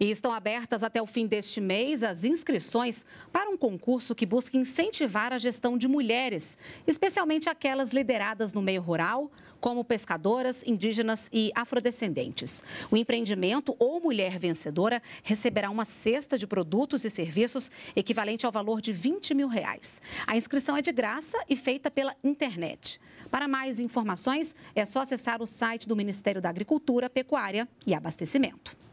E estão abertas até o fim deste mês as inscrições para um concurso que busca incentivar a gestão de mulheres, especialmente aquelas lideradas no meio rural, como pescadoras, indígenas e afrodescendentes. O empreendimento ou mulher vencedora receberá uma cesta de produtos e serviços equivalente ao valor de 20 mil reais. A inscrição é de graça e feita pela internet. Para mais informações, é só acessar o site do Ministério da Agricultura, Pecuária e Abastecimento.